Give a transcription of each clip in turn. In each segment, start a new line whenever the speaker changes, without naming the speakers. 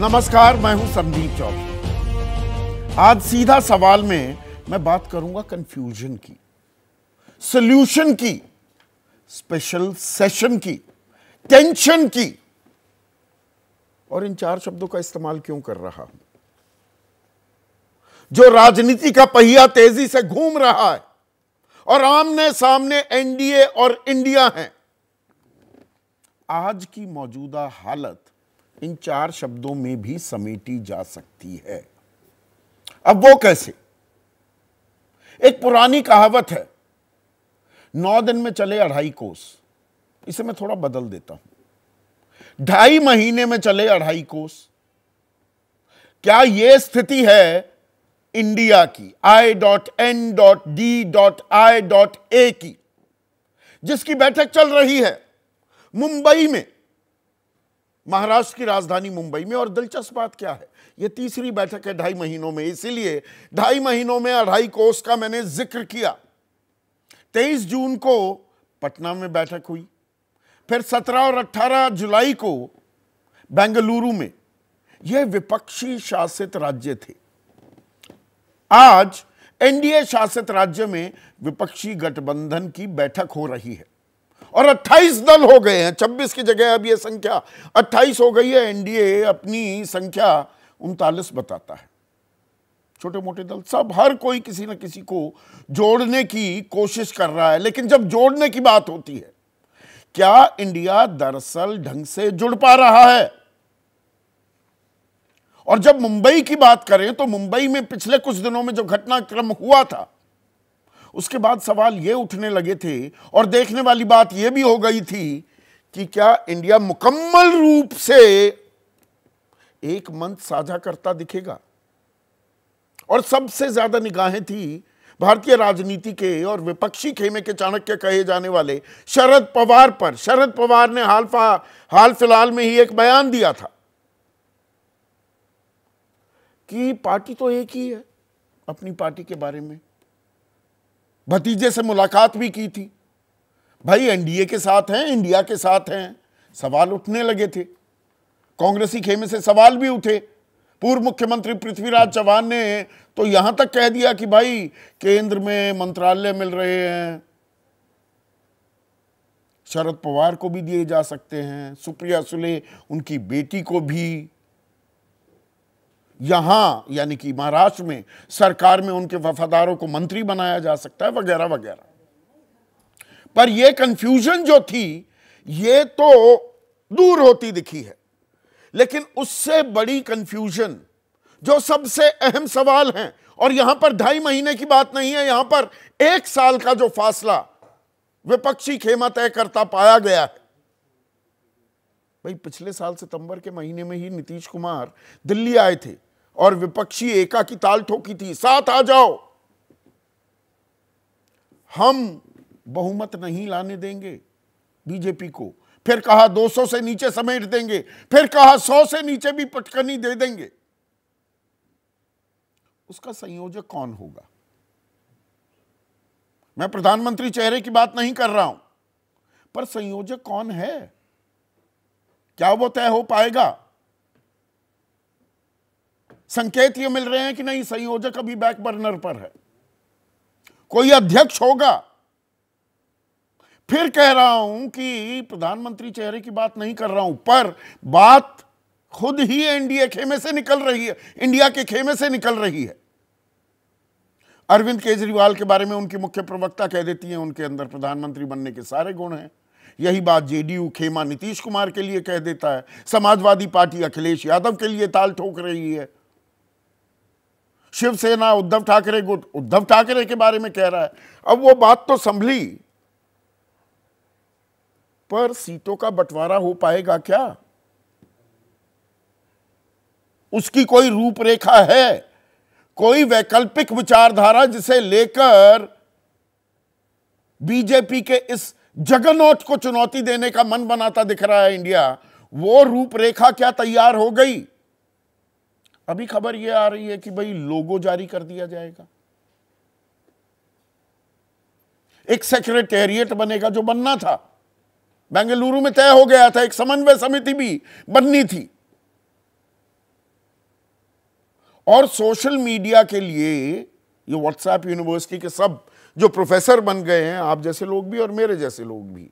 नमस्कार मैं हूं संदीप चौधरी आज सीधा सवाल में मैं बात करूंगा कंफ्यूजन की सोल्यूशन की स्पेशल सेशन की टेंशन की और इन चार शब्दों का इस्तेमाल क्यों कर रहा हूं जो राजनीति का पहिया तेजी से घूम रहा है और आमने सामने एनडीए और इंडिया है आज की मौजूदा हालत इन चार शब्दों में भी समेटी जा सकती है अब वो कैसे एक पुरानी कहावत है नौ दिन में चले अढ़ाई कोस इसे मैं थोड़ा बदल देता हूं ढाई महीने में चले अढ़ाई कोस क्या यह स्थिति है इंडिया की I dot N dot D dot I dot A की जिसकी बैठक चल रही है मुंबई में महाराष्ट्र की राजधानी मुंबई में और दिलचस्प बात क्या है यह तीसरी बैठक है ढाई महीनों में इसीलिए ढाई महीनों में अढ़ाई कोस का मैंने जिक्र किया तेईस जून को पटना में बैठक हुई फिर सत्रह और अट्ठारह जुलाई को बेंगलुरु में यह विपक्षी शासित राज्य थे आज एनडीए शासित राज्य में विपक्षी गठबंधन की बैठक हो रही है और 28 दल हो गए हैं 26 की जगह अब ये संख्या 28 हो गई है एनडीए अपनी संख्या उनतालीस बताता है छोटे मोटे दल सब हर कोई किसी न किसी को जोड़ने की कोशिश कर रहा है लेकिन जब जोड़ने की बात होती है क्या इंडिया दरअसल ढंग से जुड़ पा रहा है और जब मुंबई की बात करें तो मुंबई में पिछले कुछ दिनों में जो घटनाक्रम हुआ था उसके बाद सवाल ये उठने लगे थे और देखने वाली बात यह भी हो गई थी कि क्या इंडिया मुकम्मल रूप से एक मंच साझा करता दिखेगा और सबसे ज्यादा निगाहें थी भारतीय राजनीति के और विपक्षी खेमे के चाणक्य कहे जाने वाले शरद पवार पर शरद पवार ने हाल फा हाल फिलहाल में ही एक बयान दिया था कि पार्टी तो एक ही है अपनी पार्टी के बारे में भतीजे से मुलाकात भी की थी भाई एनडीए के साथ हैं इंडिया के साथ हैं सवाल उठने लगे थे कांग्रेसी खेमे से सवाल भी उठे पूर्व मुख्यमंत्री पृथ्वीराज चौहान ने तो यहां तक कह दिया कि भाई केंद्र में मंत्रालय मिल रहे हैं शरद पवार को भी दिए जा सकते हैं सुप्रिया सुले उनकी बेटी को भी यहाँ यानी कि महाराष्ट्र में सरकार में उनके वफादारों को मंत्री बनाया जा सकता है वगैरह वगैरह पर यह कंफ्यूजन जो थी ये तो दूर होती दिखी है लेकिन उससे बड़ी कंफ्यूजन जो सबसे अहम सवाल है और यहां पर ढाई महीने की बात नहीं है यहां पर एक साल का जो फासला विपक्षी खेमा तय करता पाया गया है भाई पिछले साल सितंबर के महीने में ही नीतीश कुमार दिल्ली आए थे और विपक्षी एका की ताल ठोकी थी साथ आ जाओ हम बहुमत नहीं लाने देंगे बीजेपी को फिर कहा 200 से नीचे समेट देंगे फिर कहा 100 से नीचे भी पटकनी दे देंगे उसका संयोजक कौन होगा मैं प्रधानमंत्री चेहरे की बात नहीं कर रहा हूं पर संयोजक कौन है क्या वो तय हो पाएगा संकेत ये मिल रहे हैं कि नहीं संयोजक अभी बैक बर्नर पर है कोई अध्यक्ष होगा फिर कह रहा हूं कि प्रधानमंत्री चेहरे की बात नहीं कर रहा हूं पर बात खुद ही एनडीए खेमे से निकल रही है इंडिया के खेमे से निकल रही है अरविंद केजरीवाल के बारे में उनकी मुख्य प्रवक्ता कह देती हैं उनके अंदर प्रधानमंत्री बनने के सारे गुण हैं यही बात जेडीयू खेमा नीतीश कुमार के लिए कह देता है समाजवादी पार्टी अखिलेश यादव के लिए ताल ठोक रही है शिवसेना उद्धव ठाकरे गुट उद्धव ठाकरे के बारे में कह रहा है अब वो बात तो संभली पर सीटों का बंटवारा हो पाएगा क्या उसकी कोई रूपरेखा है कोई वैकल्पिक विचारधारा जिसे लेकर बीजेपी के इस जगन्नाथ को चुनौती देने का मन बनाता दिख रहा है इंडिया वो रूपरेखा क्या तैयार हो गई अभी खबर यह आ रही है कि भाई लोगो जारी कर दिया जाएगा एक सेक्रेटेरिएट बनेगा जो बनना था बेंगलुरु में तय हो गया था एक समन्वय समिति भी बननी थी और सोशल मीडिया के लिए ये व्हाट्सएप यूनिवर्सिटी के सब जो प्रोफेसर बन गए हैं आप जैसे लोग भी और मेरे जैसे लोग भी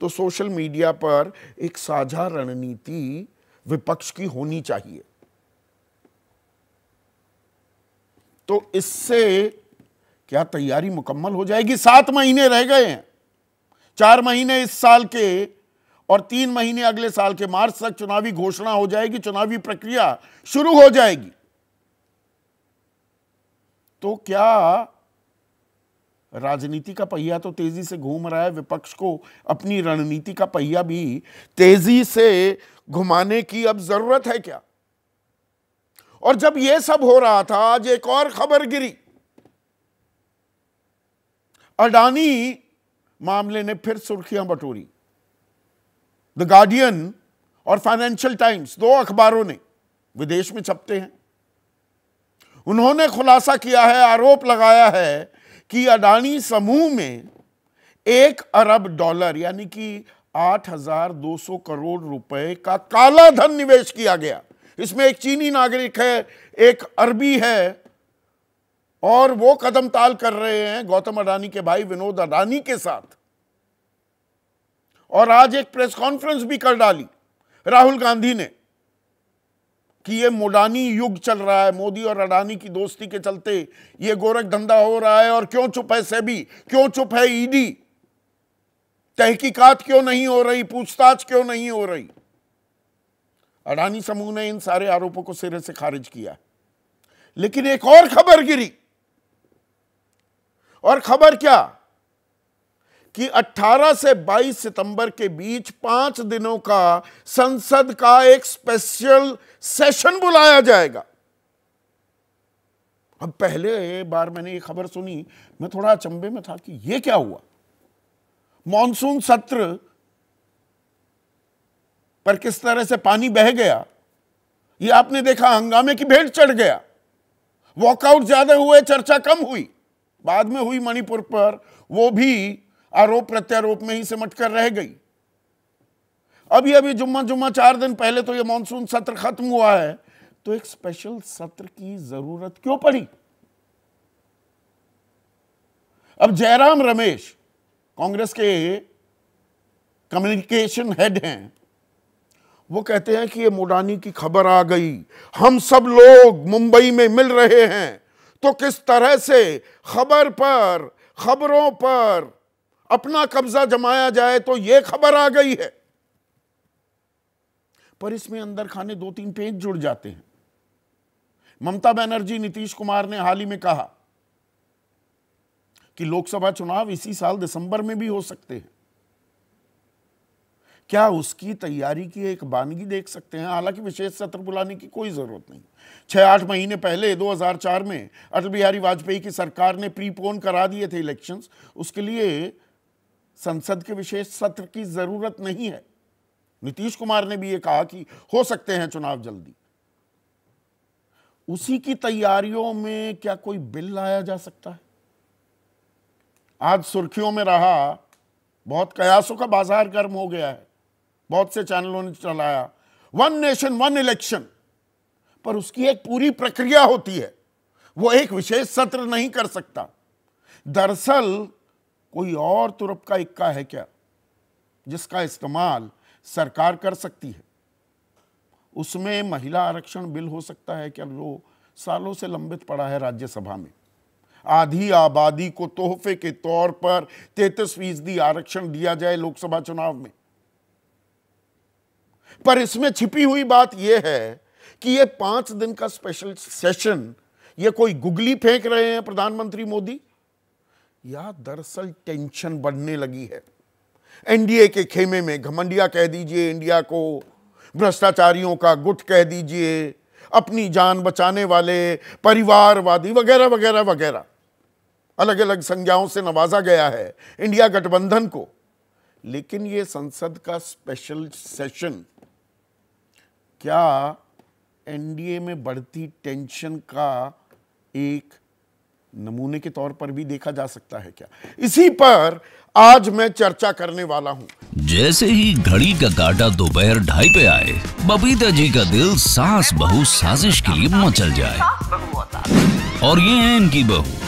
तो सोशल मीडिया पर एक साझा रणनीति विपक्ष की होनी चाहिए तो इससे क्या तैयारी मुकम्मल हो जाएगी सात महीने रह गए हैं चार महीने इस साल के और तीन महीने अगले साल के मार्च तक चुनावी घोषणा हो जाएगी चुनावी प्रक्रिया शुरू हो जाएगी तो क्या राजनीति का पहिया तो तेजी से घूम रहा है विपक्ष को अपनी रणनीति का पहिया भी तेजी से घुमाने की अब जरूरत है क्या और जब यह सब हो रहा था आज एक और खबर गिरी अडानी मामले ने फिर सुर्खियां बटोरी द गार्डियन और फाइनेंशियल टाइम्स दो अखबारों ने विदेश में छपते हैं उन्होंने खुलासा किया है आरोप लगाया है कि अडानी समूह में एक अरब डॉलर यानी कि 8,200 करोड़ रुपए का काला धन निवेश किया गया इसमें एक चीनी नागरिक है एक अरबी है और वो कदम ताल कर रहे हैं गौतम अडानी के भाई विनोद अडानी के साथ और आज एक प्रेस कॉन्फ्रेंस भी कर डाली राहुल गांधी ने कि ये मोडानी युग चल रहा है मोदी और अडानी की दोस्ती के चलते ये गोरख धंधा हो रहा है और क्यों चुप है सेबी क्यों चुप है ईडी तहकीकात क्यों नहीं हो रही पूछताछ क्यों नहीं हो रही अडानी समूह ने इन सारे आरोपों को सिरे से खारिज किया लेकिन एक और खबर गिरी और खबर क्या कि 18 से 22 सितंबर के बीच पांच दिनों का संसद का एक स्पेशल सेशन बुलाया जाएगा अब पहले बार मैंने ये खबर सुनी मैं थोड़ा अचंबे में था कि ये क्या हुआ मॉनसून सत्र पर किस तरह से पानी बह गया ये आपने देखा हंगामे की भेंट चढ़ गया वॉकआउट ज्यादा हुए चर्चा कम हुई बाद में हुई मणिपुर पर वो भी आरोप प्रत्यारोप में ही सिमट कर रह गई अभी अभी जुम्मा जुम्मा चार दिन पहले तो ये मानसून सत्र खत्म हुआ है तो एक स्पेशल सत्र की जरूरत क्यों पड़ी अब जयराम रमेश कांग्रेस के कम्युनिकेशन हेड हैं वो कहते हैं कि ये मोडानी की खबर आ गई हम सब लोग मुंबई में मिल रहे हैं तो किस तरह से खबर पर खबरों पर अपना कब्जा जमाया जाए तो ये खबर आ गई है पर इसमें अंदर खाने दो तीन पेज जुड़ जाते हैं ममता बनर्जी नीतीश कुमार ने हाल ही में कहा कि लोकसभा चुनाव इसी साल दिसंबर में भी हो सकते हैं क्या उसकी तैयारी की एक बानगी देख सकते हैं हालांकि विशेष सत्र बुलाने की कोई ज़रूरत नहीं छः आठ महीने पहले 2004 में अटल बिहारी वाजपेयी की सरकार ने प्रीपोन करा दिए थे इलेक्शंस उसके लिए संसद के विशेष सत्र की ज़रूरत नहीं है नीतीश कुमार ने भी ये कहा कि हो सकते हैं चुनाव जल्दी उसी की तैयारियों में क्या कोई बिल लाया जा सकता है आज सुर्खियों में रहा बहुत कयासों का बाजार गर्म हो गया है बहुत से चैनलों ने चलाया वन नेशन वन इलेक्शन पर उसकी एक पूरी प्रक्रिया होती है वो एक विशेष सत्र नहीं कर सकता दरअसल कोई और तुरप का इक्का है क्या जिसका इस्तेमाल सरकार कर सकती है उसमें महिला आरक्षण बिल हो सकता है क्या जो सालों से लंबित पड़ा है राज्यसभा में आधी आबादी को तोहफे के तौर पर तैतीस फीसदी आरक्षण दिया जाए लोकसभा चुनाव में पर इसमें छिपी हुई बात यह है कि यह पांच दिन का स्पेशल सेशन यह कोई गुगली फेंक रहे हैं प्रधानमंत्री मोदी या दरअसल टेंशन बढ़ने लगी है एनडीए के खेमे में घमंडिया कह दीजिए इंडिया को भ्रष्टाचारियों का गुट कह दीजिए अपनी जान बचाने वाले परिवारवादी वगैरह वगैरह वगैरह अलग अलग संज्ञाओं से नवाजा गया है इंडिया गठबंधन को लेकिन ये संसद का स्पेशल सेशन क्या एनडीए में बढ़ती टेंशन का एक नमूने के तौर पर भी देखा जा सकता है क्या इसी पर आज मैं चर्चा करने वाला हूँ जैसे ही घड़ी का काटा दोपहर ढाई पे आए बबीता जी का दिल सास बहु साजिश के लिए मचल जाए और ये है इनकी बहू